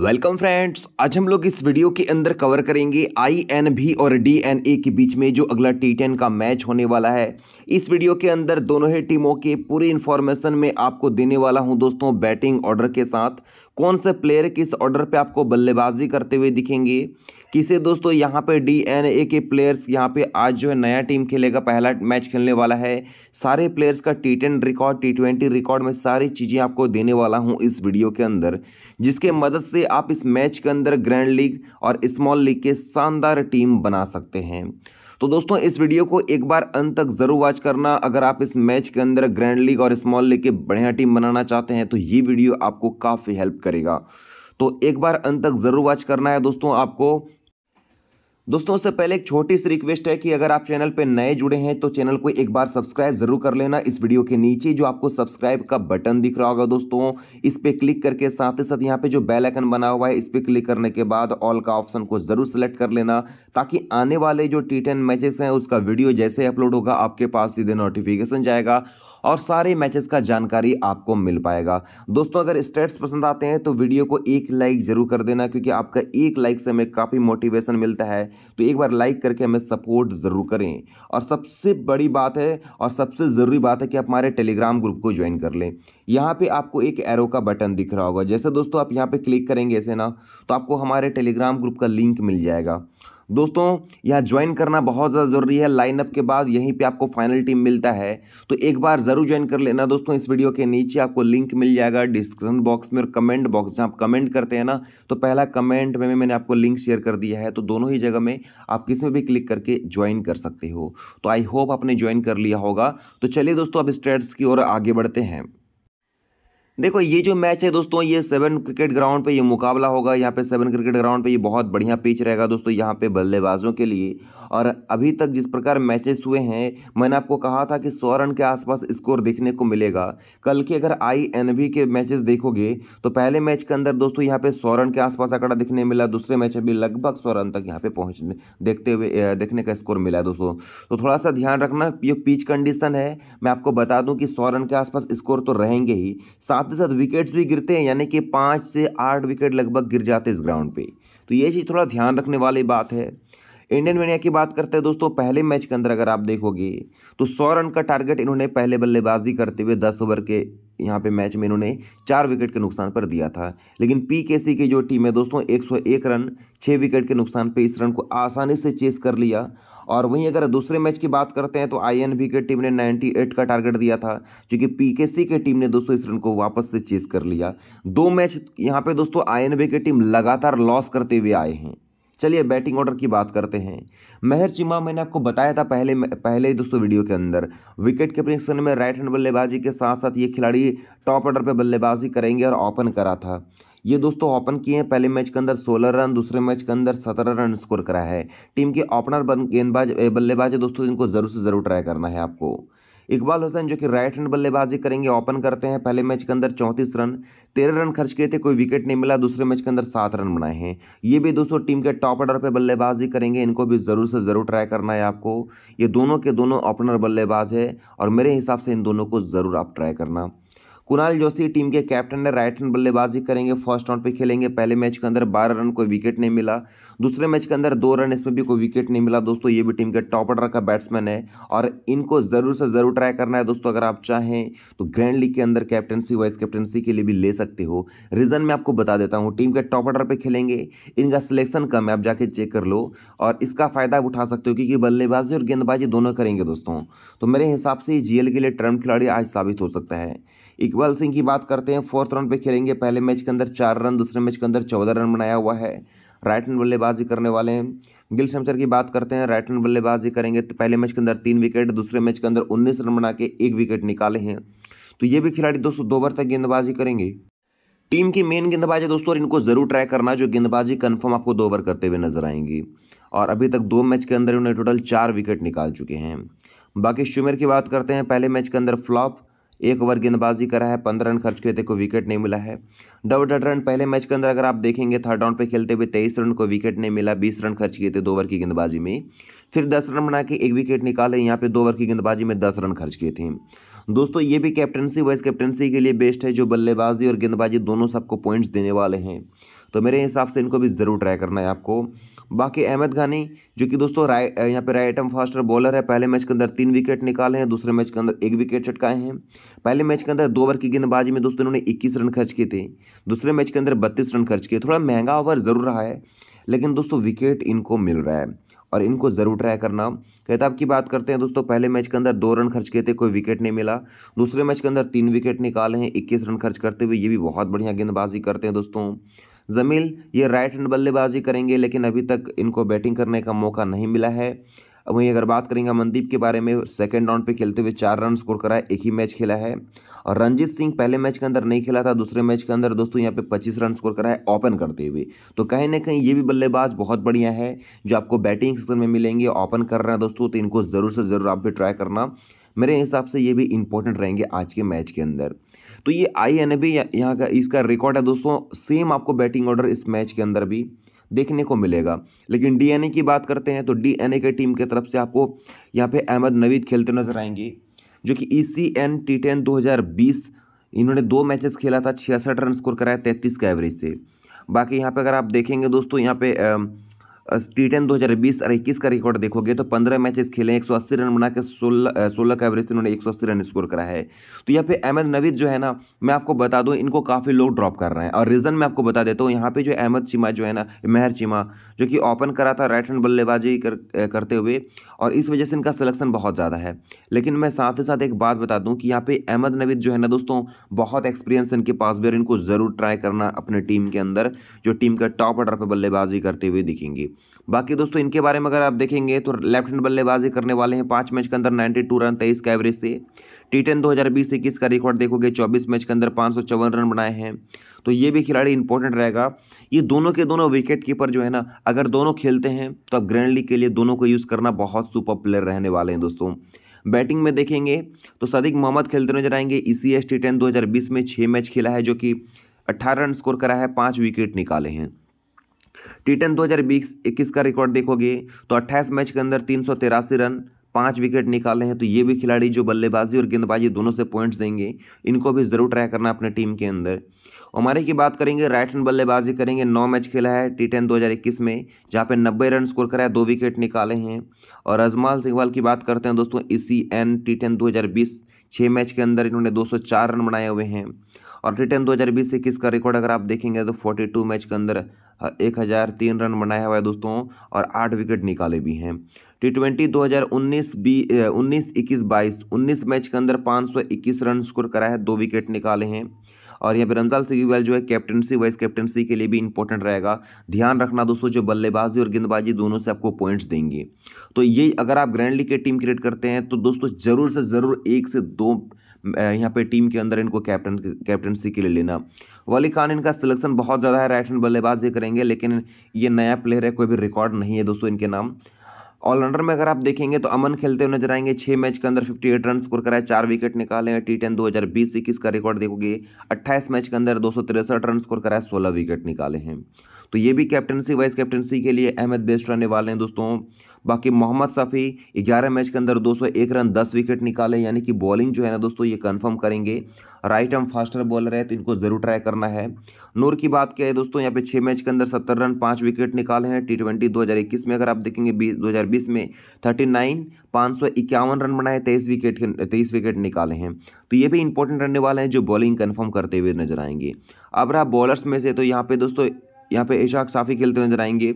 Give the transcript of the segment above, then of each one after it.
welcome friends आज हम लोग इस वीडियो के अंदर कवर करेंगे आई एन भी और डी एन ए के बीच में जो अगला टी टेन का मैच होने वाला है इस वीडियो के अंदर दोनों ही टीमों के पूरी इन्फॉर्मेशन में आपको देने वाला हूं दोस्तों बैटिंग ऑर्डर के साथ कौन से प्लेयर किस ऑर्डर पे आपको बल्लेबाजी करते हुए दिखेंगे किसे दोस्तों यहाँ पे डीएनए के प्लेयर्स यहाँ पे आज जो है नया टीम खेलेगा पहला मैच खेलने वाला है सारे प्लेयर्स का T ten record T twenty record में सारी चीज़ें आपको देने वाला हूँ इस वीडियो के अंदर जिसके मदद से आप इस मैच के अंदर ग्रैंड लीग और स्मॉल लीग के शानदार टीम बना सकते हैं तो दोस्तों इस वीडियो को एक बार अंत तक जरूर वॉच करना अगर आप इस मैच के अंदर ग्रैंड लीग और स्मॉल लीग के बढ़िया टीम बनाना चाहते हैं तो ये वीडियो आपको काफ़ी हेल्प करेगा तो एक बार अंत तक जरूर वॉच करना है दोस्तों आपको दोस्तों उससे पहले एक छोटी सी रिक्वेस्ट है कि अगर आप चैनल पर नए जुड़े हैं तो चैनल को एक बार सब्सक्राइब जरूर कर लेना इस वीडियो के नीचे जो आपको सब्सक्राइब का बटन दिख रहा होगा दोस्तों इस पर क्लिक करके साथ ही साथ यहाँ पे जो बेल आइकन बना हुआ है इस पर क्लिक करने के बाद ऑल का ऑप्शन को जरूर सेलेक्ट कर लेना ताकि आने वाले जो टी टेन मैचेस हैं उसका वीडियो जैसे अपलोड होगा आपके पास सीधे नोटिफिकेशन जाएगा और सारे मैचेस का जानकारी आपको मिल पाएगा दोस्तों अगर स्टेट्स पसंद आते हैं तो वीडियो को एक लाइक जरूर कर देना क्योंकि आपका एक लाइक से हमें काफ़ी मोटिवेशन मिलता है तो एक बार लाइक करके हमें सपोर्ट ज़रूर करें और सबसे बड़ी बात है और सबसे ज़रूरी बात है कि आप हमारे टेलीग्राम ग्रुप को ज्वाइन कर लें यहाँ पर आपको एक एरो का बटन दिख रहा होगा जैसे दोस्तों आप यहाँ पर क्लिक करेंगे ऐसे ना तो आपको हमारे टेलीग्राम ग्रुप का लिंक मिल जाएगा दोस्तों यहाँ ज्वाइन करना बहुत ज़्यादा ज़रूरी है लाइनअप के बाद यहीं पे आपको फाइनल टीम मिलता है तो एक बार ज़रूर ज्वाइन कर लेना दोस्तों इस वीडियो के नीचे आपको लिंक मिल जाएगा डिस्क्रिप्शन बॉक्स में और कमेंट बॉक्स जहाँ आप कमेंट करते हैं ना तो पहला कमेंट में मैंने आपको लिंक शेयर कर दिया है तो दोनों ही जगह में आप किसी में भी क्लिक करके ज्वाइन कर सकते हो तो आई होप आपने ज्वाइन कर लिया होगा तो चलिए दोस्तों अब स्टेट्स की ओर आगे बढ़ते हैं देखो ये जो मैच है दोस्तों ये सेवन क्रिकेट ग्राउंड पे ये मुकाबला होगा यहाँ पे सेवन क्रिकेट ग्राउंड पे ये बहुत बढ़िया पिच रहेगा दोस्तों यहाँ पे बल्लेबाजों के लिए और अभी तक जिस प्रकार मैचेस हुए हैं मैंने आपको कहा था कि सौ रन के आसपास स्कोर देखने को मिलेगा कल के अगर आई के मैचेस देखोगे तो पहले मैच के अंदर दोस्तों यहाँ पे सौ रन के आसपास आंकड़ा देखने मिला दूसरे मैच अभी लगभग सौ रन तक यहाँ पे पहुँचने देखते हुए देखने का स्कोर मिला दोस्तों तो थोड़ा सा ध्यान रखना ये पिच कंडीशन है मैं आपको बता दूँ कि सौ रन के आसपास स्कोर तो रहेंगे ही साथ साथ ही साथ विकेट्स भी गिरते हैं यानी कि पाँच से आठ विकेट लगभग गिर जाते इस ग्राउंड पे तो ये चीज़ थोड़ा ध्यान रखने वाली बात है इंडियन मीडिया की बात करते हैं दोस्तों पहले मैच के अंदर अगर आप देखोगे तो सौ रन का टारगेट इन्होंने पहले बल्लेबाजी करते हुए दस ओवर के यहाँ पे मैच में इन्होंने चार विकेट के नुकसान पर दिया था लेकिन पीकेसी की जो टीम है दोस्तों 101 रन छः विकेट के नुकसान पे इस रन को आसानी से चेस कर लिया और वहीं अगर दूसरे मैच की बात करते हैं तो बी के टीम ने 98 का टारगेट दिया था क्योंकि कि पीकेसी के टीम ने दोस्तों इस रन को वापस से चेज कर लिया दो मैच यहाँ पे दोस्तों बी की टीम लगातार लॉस करते हुए आए हैं चलिए बैटिंग ऑर्डर की बात करते हैं महर चिमा मैंने आपको बताया था पहले पहले ही दोस्तों वीडियो के अंदर विकेट के प्रेक्षण में राइट हैंड बल्लेबाजी के साथ साथ ये खिलाड़ी टॉप ऑर्डर पर बल्लेबाजी करेंगे और ओपन करा था ये दोस्तों ओपन किए हैं पहले मैच के अंदर सोलह रन दूसरे मैच के अंदर सत्रह रन स्कोर करा है टीम के ओपनर गेंदबाज बल्लेबाज है दोस्तों इनको जरूर से जरूर ट्राई करना है आपको इकबाल हुसैन जो कि राइट हैंड बल्लेबाजी करेंगे ओपन करते हैं पहले मैच के अंदर चौंतीस रन तेरह रन खर्च किए थे कोई विकेट नहीं मिला दूसरे मैच के अंदर सात रन बनाए हैं ये भी दोस्तों टीम के टॉप ऑर्डर पर बल्लेबाजी करेंगे इनको भी ज़रूर से ज़रूर ट्राई करना है आपको ये दोनों के दोनों ओपनर बल्लेबाज है और मेरे हिसाब से इन दोनों को ज़रूर आप ट्राई करना कुणाल जोशी टीम के कैप्टन है राइट हैंड बल्लेबाजी करेंगे फर्स्ट राउंड पे खेलेंगे पहले मैच के अंदर बारह रन कोई विकेट नहीं मिला दूसरे मैच के अंदर दो रन इसमें भी कोई विकेट नहीं मिला दोस्तों ये भी टीम के टॉप ऑर्डर का बैट्समैन है और इनको ज़रूर से ज़रूर ट्राई करना है दोस्तों अगर आप चाहें तो ग्रैंड लीग के अंदर कैप्टनसी वाइस कैप्टनसी के लिए भी ले सकते हो रीज़न मैं आपको बता देता हूँ टीम के टॉप ऑर्डर पर खेलेंगे इनका सिलेक्शन कम है आप जाके चेक कर लो और इसका फ़ायदा उठा सकते हो क्योंकि बल्लेबाजी और गेंदबाजी दोनों करेंगे दोस्तों तो मेरे हिसाब से जीएल के लिए टर्म खिलाड़ी आज साबित हो सकता है एक इकबाल सिंह की बात करते हैं फोर्थ राउंड पे खेलेंगे पहले मैच के अंदर चार रन दूसरे मैच के अंदर चौदह रन बनाया हुआ है राइट हैंड बल्लेबाजी करने वाले हैं गिल शमशर की बात करते हैं राइट हैंड बल्लेबाजी करेंगे तो पहले मैच के अंदर तीन विकेट दूसरे मैच के अंदर उन्नीस रन बना के एक विकेट निकाले हैं तो ये भी खिलाड़ी दोस्तों दो ओवर तक गेंदबाजी करेंगे टीम की मेन गेंदबाज है दोस्तों और इनको ज़रूर ट्राई करना जो गेंदबाजी कन्फर्म आपको दो ओवर करते हुए नजर आएंगी और अभी तक दो मैच के अंदर इन्होंने टोटल चार विकेट निकाल चुके हैं बाकी शुमेर की बात करते हैं पहले मैच के अंदर फ्लॉप एक ओवर गेंदबाजी करा है पंद्रह रन खर्च किए थे कोई विकेट नहीं मिला है डबल रन पहले मैच के अंदर अगर आप देखेंगे थर्ड राउंड पे खेलते हुए तेईस रन को विकेट नहीं मिला बीस रन खर्च किए थे दो ओवर की गेंदबाजी में फिर दस रन बना के एक विकेट निकाले यहाँ पे दो ओवर की गेंदबाजी में दस रन खर्च किए थे दोस्तों ये भी कैप्टनसी वाइस कैप्टनसी के लिए बेस्ट है जो बल्लेबाजी और गेंदबाजी दोनों सबको पॉइंट्स देने वाले हैं तो मेरे हिसाब से इनको भी ज़रूर ट्राई करना है आपको बाकी अहमद घानी जो कि दोस्तों राय यहाँ पे राइट एम फास्टर बॉलर है पहले मैच के अंदर तीन विकेट निकाले हैं दूसरे मैच के अंदर एक विकेट चटकाए हैं पहले मैच के अंदर दो ओवर की गेंदबाजी में दोस्तों इन्होंने इक्कीस रन खर्च किए थे दूसरे मैच के अंदर बत्तीस रन खर्च किए थोड़ा महंगा ओवर ज़रूर रहा है लेकिन दोस्तों विकेट इनको मिल रहा है और इनको ज़रूर ट्राई करना कहताब की बात करते हैं दोस्तों पहले मैच के अंदर दो रन खर्च किए थे कोई विकेट नहीं मिला दूसरे मैच के अंदर तीन विकेट निकाले हैं इक्कीस रन खर्च करते हुए ये भी बहुत बढ़िया गेंदबाजी करते हैं दोस्तों जमील ये राइट हैंड बल्लेबाजी करेंगे लेकिन अभी तक इनको बैटिंग करने का मौका नहीं मिला है वहीं अगर बात करेंगे मनदीप के बारे में सेकेंड राउंड पे खेलते हुए चार रन स्कोर करा है एक ही मैच खेला है और रंजीत सिंह पहले मैच के अंदर नहीं खेला था दूसरे मैच के अंदर दोस्तों यहाँ पे 25 रन स्कोर करा है ओपन करते हुए तो कहीं ना कहीं ये भी बल्लेबाज बहुत बढ़िया है जो आपको बैटिंग सेक्शन में मिलेंगे ओपन कर रहे हैं दोस्तों तो इनको ज़रूर से ज़रूर आप भी ट्राई करना मेरे हिसाब से ये भी इंपॉर्टेंट रहेंगे आज के मैच के अंदर तो ये आई एन बी यहाँ का इसका रिकॉर्ड है दोस्तों सेम आपको बैटिंग ऑर्डर इस मैच के अंदर भी देखने को मिलेगा लेकिन डीएनए की बात करते हैं तो डीएनए के टीम की तरफ से आपको यहाँ पे अहमद नवीद खेलते नजर आएंगे जो कि E C N T ten दो हज़ार बीस इन्होंने दो मैचेस खेला था छियासठ रन स्कोर कराया तैंतीस का एवरेज से बाकी यहाँ पे अगर आप देखेंगे दोस्तों यहाँ पे टी टेन दो हज़ार बीस और इक्कीस का रिकॉर्ड देखोगे तो पंद्रह मैचेस खेले एक सौ अस्सी रन बनाकर सोलह सोलह का एवरेज उन्होंने तो एक सौ अस्सी रन स्कोर करा है तो यहाँ पे अहमद नवीद जो है ना मैं आपको बता दूँ इनको काफ़ी लोग ड्रॉप कर रहे हैं और रीज़न मैं आपको बता देता हूँ यहाँ पे जो अहमद चीमा जो है ना मेहर चीमा जो कि ओपन करा था राइट हैंड बल्लेबाजी कर, करते हुए और इस वजह से इनका सलेक्शन बहुत ज़्यादा है लेकिन मैं साथ ही साथ एक बात बता दूँ कि यहाँ पर अहमद नवीद जो है ना दोस्तों बहुत एक्सपीरियंस इनके पास भी और इनको ज़रूर ट्राई करना अपने टीम के अंदर जो टीम का टॉप ऑर्डर पर बल्लेबाजी करते हुए दिखेंगे बाकी दोस्तों इनके बारे में अगर आप देखेंगे तो लेफ्ट हैंड बल्लेबाजी करने वाले हैं पाँच मैच के अंदर 92 रन तेईस का एवरेज से टी टेन दो हज़ार बीस इक्कीस का रिकॉर्ड देखोगे चौबीस मैच के अंदर पाँच सौ चौवन रन बनाए हैं तो ये भी खिलाड़ी इंपॉर्टेंट रहेगा ये दोनों के दोनों विकेट कीपर जो है ना अगर दोनों खेलते हैं तो अब ग्रैंड लीग के लिए दोनों को यूज़ करना बहुत सुपर प्लेयर रहने वाले हैं दोस्तों बैटिंग में देखेंगे तो सदीक मोहम्मद खेलते नजर आएंगे E C S T ten दो हज़ार बीस में छः मैच खेला है जो कि अट्ठारह रन स्कोर करा है पाँच विकेट निकाले हैं टी टेन दो का रिकॉर्ड देखोगे तो अट्ठाईस मैच के अंदर तीन रन पांच विकेट निकाले हैं तो ये भी खिलाड़ी जो बल्लेबाजी और गेंदबाजी दोनों से पॉइंट्स देंगे इनको भी ज़रूर ट्राई करना अपने टीम के अंदर हमारे की बात करेंगे राइट हैंड बल्लेबाजी करेंगे नौ मैच खेला है टी टेन दो में जहाँ पे नब्बे रन स्कोर करा है दो विकेट निकाले हैं और अजमाल सिंहवाल की बात करते हैं दोस्तों इसी एन टी टेन दो छः मैच के अंदर इन्होंने दो रन बनाए हुए हैं और रिटर्न बीस इक्कीस का रिकॉर्ड अगर आप देखेंगे तो 42 मैच के अंदर एक हज़ार तीन रन बनाया हुआ है दोस्तों और आठ विकेट निकाले भी हैं टी ट्वेंटी दो हज़ार उन्नीस बी उन्नीस इक्कीस बाईस उन्नीस मैच के अंदर पाँच सौ इक्कीस रन स्कोर कराया है दो विकेट निकाले हैं और यहाँ पे रमजाल सिगुएल जो है कैप्टनसी वाइस कैप्टनसी के लिए भी इंपॉर्टेंट रहेगा ध्यान रखना दोस्तों जो बल्लेबाजी और गेंदबाजी दोनों से आपको पॉइंट्स देंगे तो ये अगर आप ग्रैंड लीग के टीम क्रिएट करते हैं तो दोस्तों ज़रूर से ज़रूर एक से दो यहाँ पे टीम के अंदर इनको कैप्टन कैप्टनसी के लिए लेना वली खान इनका सिलेक्शन बहुत ज़्यादा है राइट हैंड बल्लेबाज भी करेंगे लेकिन ये नया प्लेयर है कोई भी रिकॉर्ड नहीं है दोस्तों इनके नाम ऑलराउंडर में अगर आप देखेंगे तो अमन खेलते हुए नजर आएंगे छह मैच के अंदर 58 रन स्कोर कराए चार विकेट निकाले हैं टी टेन दो हज़ार बीस इक्कीस का रिकॉर्ड देखोगे 28 मैच के अंदर दो रन स्कोर कराए सोलह विकेट निकाले हैं तो ये भी कैप्टनसी वाइस कैप्टनसी के लिए अहमद बेस्ट रहने वाले हैं दोस्तों बाकी मोहम्मद सफ़ी ग्यारह मैच के अंदर 201 रन 10 विकेट निकाले यानी कि बॉलिंग जो है ना दोस्तों ये कंफर्म करेंगे राइट हम फास्टर बॉलर है तो इनको ज़रूर ट्राई करना है नूर की बात क्या है दोस्तों यहाँ पे छः मैच के अंदर सत्तर रन पाँच विकेट निकाले हैं टी ट्वेंटी में अगर आप देखेंगे बीस दो में थर्टी नाइन रन बनाए तेईस विकेट तेईस विकेट निकाले हैं तो ये भी इंपॉर्टेंट रहने वाले हैं जो बॉलिंग कन्फर्म करते हुए नजर आएंगे अब रहा बॉलर्स में से तो यहाँ पे दोस्तों यहाँ पे इशाक साफ़ी खेलते हुए नजर आएंगे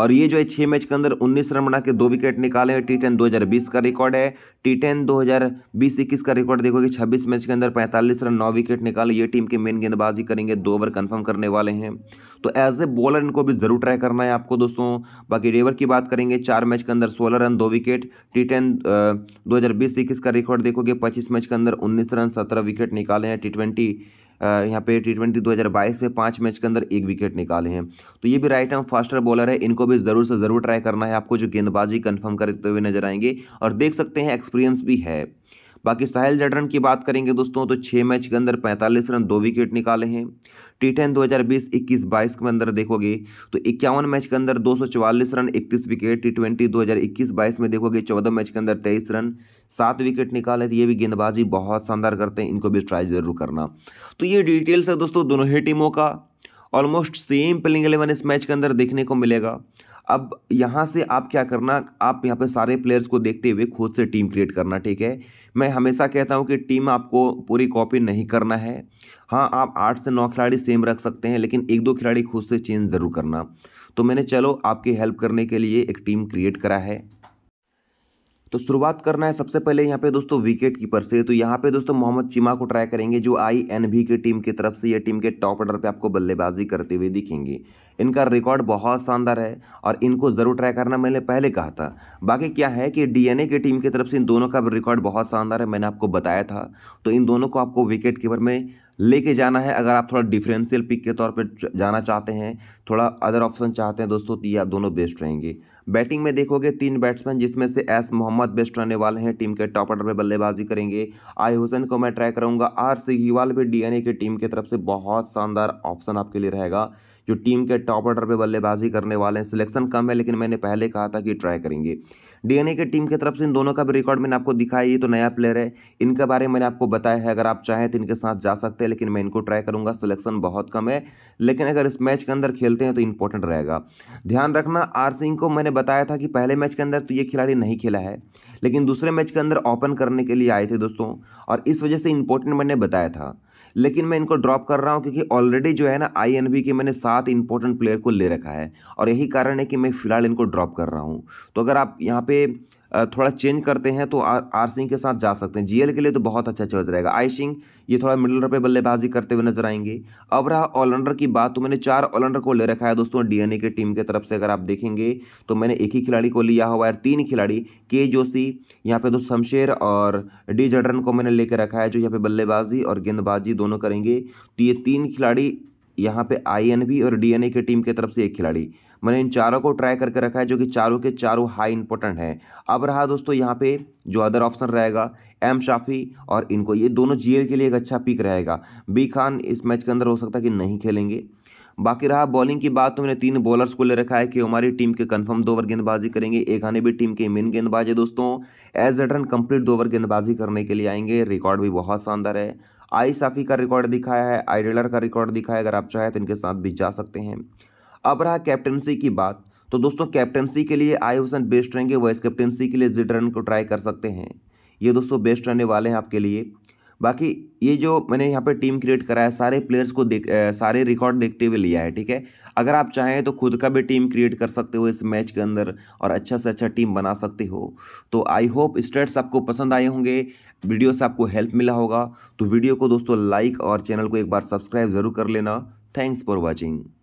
और ये जो है छः मैच के अंदर 19 रन बना के दो विकेट निकाले हैं टी टेन दो का रिकॉर्ड है टी टेन दो का रिकॉर्ड देखोगे 26 मैच के अंदर 45 रन नौ विकेट निकाले ये टीम के मेन गेंदबाजी करेंगे दो ओवर कंफर्म करने वाले हैं तो एज ए बॉलर इनको भी ज़रूर ट्राई करना है आपको दोस्तों बाकी डेवर की बात करेंगे चार मैच के अंदर सोलह रन दो विकेट टी टेन का रिकॉर्ड देखोगे पच्चीस मैच के अंदर उन्नीस रन सत्रह विकेट निकाले हैं टी यहाँ पे टी ट्वेंटी दो में पाँच मैच के अंदर एक विकेट निकाले हैं तो ये भी राइट हम फास्टर बॉलर है इनको भी ज़रूर से ज़रूर ट्राई करना है आपको जो गेंदबाजी कन्फर्म करते हुए नजर आएंगे और देख सकते हैं एक्सपीरियंस भी है बाकी साहिल जडरन की बात करेंगे दोस्तों तो छः मैच के अंदर पैंतालीस रन दो विकेट निकाले हैं टी टेन दो हज़ार बीस इक्कीस बाईस के अंदर देखोगे तो इक्यावन मैच के अंदर दो सौ चवालीस रन इकतीस विकेट टी ट्वेंटी दो हज़ार इक्कीस बाईस में देखोगे चौदह मैच के अंदर तेईस रन सात विकेट निकाले तो ये भी गेंदबाजी बहुत शानदार करते हैं इनको भी ट्राई जरूर करना तो ये डिटेल्स है दोस्तों दोनों ही टीमों का ऑलमोस्ट सेम प्लेइंग एलेवन इस मैच के अंदर देखने को मिलेगा अब यहाँ से आप क्या करना आप यहाँ पे सारे प्लेयर्स को देखते हुए खुद से टीम क्रिएट करना ठीक है मैं हमेशा कहता हूँ कि टीम आपको पूरी कॉपी नहीं करना है हाँ आप आठ से नौ खिलाड़ी सेम रख सकते हैं लेकिन एक दो खिलाड़ी खुद से चेंज ज़रूर करना तो मैंने चलो आपकी हेल्प करने के लिए एक टीम क्रिएट करा है तो शुरुआत करना है सबसे पहले यहाँ पे दोस्तों विकेट कीपर से तो यहाँ पे दोस्तों मोहम्मद चिमा को ट्राई करेंगे जो आई एन बी की टीम की तरफ से ये टीम के टॉप ऑर्डर पे आपको बल्लेबाजी करते हुए दिखेंगे इनका रिकॉर्ड बहुत शानदार है और इनको ज़रूर ट्राई करना मैंने पहले कहा था बाकी क्या है कि डीएनए की टीम की तरफ से इन दोनों का रिकॉर्ड बहुत शानदार है मैंने आपको बताया था तो इन दोनों को आपको विकेट कीपर में लेके जाना है अगर आप थोड़ा डिफरेंशियल पिक के तौर पर जाना चाहते हैं थोड़ा अदर ऑप्शन चाहते हैं दोस्तों तो ये आप दोनों बेस्ट रहेंगे बैटिंग में देखोगे तीन बैट्समैन जिसमें से एस मोहम्मद बेस्ट रहने वाले हैं टीम के टॉप ऑर्डर में बल्लेबाजी करेंगे आई हुसैन को मैं ट्राई करूंगा आर सिहीवाल भी डी की टीम की तरफ से बहुत शानदार ऑप्शन आपके लिए रहेगा जो टीम के टॉप ऑर्डर पर बल्लेबाजी करने वाले हैं सिलेक्शन कम है लेकिन मैंने पहले कहा था कि ट्राई करेंगे डीएनए के टीम की तरफ से इन दोनों का भी रिकॉर्ड मैंने आपको दिखाया ये तो नया प्लेयर है इनके बारे में मैंने आपको बताया है अगर आप चाहें तो इनके साथ जा सकते हैं लेकिन मैं इनको ट्राई करूंगा सिलेक्शन बहुत कम है लेकिन अगर इस मैच के अंदर खेलते हैं तो इंपॉर्टेंट रहेगा ध्यान रखना आर सिंह को मैंने बताया था कि पहले मैच के अंदर तो ये खिलाड़ी नहीं खेला है लेकिन दूसरे मैच के अंदर ओपन करने के लिए आए थे दोस्तों और इस वजह से इंपॉर्टेंट मैंने बताया था लेकिन मैं इनको ड्रॉप कर रहा हूँ क्योंकि ऑलरेडी जो है ना आई के मैंने सात इंपॉर्टेंट प्लेयर को ले रखा है और यही कारण है कि मैं फिलहाल इनको ड्रॉप कर रहा हूँ तो अगर आप यहाँ पे थोड़ा चेंज करते हैं तो आर, आर सिंह के साथ जा सकते हैं जीएल के लिए तो बहुत अच्छा चॉइस रहेगा आई सिंह ये थोड़ा मिडल पे बल्लेबाजी करते हुए नजर आएंगे अब रहा ऑलराउंडर की बात तो मैंने चार ऑलराउंडर को ले रखा है दोस्तों डीएनए की टीम की तरफ से अगर आप देखेंगे तो मैंने एक ही खिलाड़ी को लिया हुआ है तीन खिलाड़ी के जोशी यहाँ पे दो शमशेर और डी जडरन को मैंने लेकर रखा है जो यहाँ पे बल्लेबाजी और गेंदबाजी दोनों करेंगे तो ये तीन खिलाड़ी यहाँ पे आई और डी की टीम की तरफ से एक खिलाड़ी मैंने इन चारों को ट्राई करके रखा है जो कि चारों के चारों हाई इंपॉर्टेंट हैं अब रहा दोस्तों यहाँ पे जो अदर ऑप्शन रहेगा एम शाफी और इनको ये दोनों जीएल के लिए एक अच्छा पिक रहेगा बी खान इस मैच के अंदर हो सकता है कि नहीं खेलेंगे बाकी रहा बॉलिंग की बात तो मैंने तीन बॉलर्स को ले रखा है कि हमारी टीम के कंफर्म दो ओवर गेंदबाजी करेंगे एक आने भी टीम के मेन गेंदबाज है दोस्तों एज रन कंप्लीट दो ओवर गेंदबाजी करने के लिए आएंगे रिकॉर्ड भी बहुत शानदार है आई साफी का रिकॉर्ड दिखाया है डेलर का रिकॉर्ड दिखाया है अगर आप चाहें तो इनके साथ भी जा सकते हैं अब रहा कैप्टनसी की बात तो दोस्तों कैप्टनसी के लिए आई हुसैन बेस्ट रहेंगे वाइस कैप्टनसी के लिए जिड रन को ट्राई कर सकते हैं ये दोस्तों बेस्ट रहने वाले हैं आपके लिए बाकी ये जो मैंने यहाँ पे टीम क्रिएट कराया है सारे प्लेयर्स को देख सारे रिकॉर्ड देखते हुए लिया है ठीक है अगर आप चाहें तो खुद का भी टीम क्रिएट कर सकते हो इस मैच के अंदर और अच्छा से अच्छा टीम बना सकते हो तो आई होप स्टेट्स आपको पसंद आए होंगे वीडियो से आपको हेल्प मिला होगा तो वीडियो को दोस्तों लाइक और चैनल को एक बार सब्सक्राइब ज़रूर कर लेना थैंक्स फॉर वॉचिंग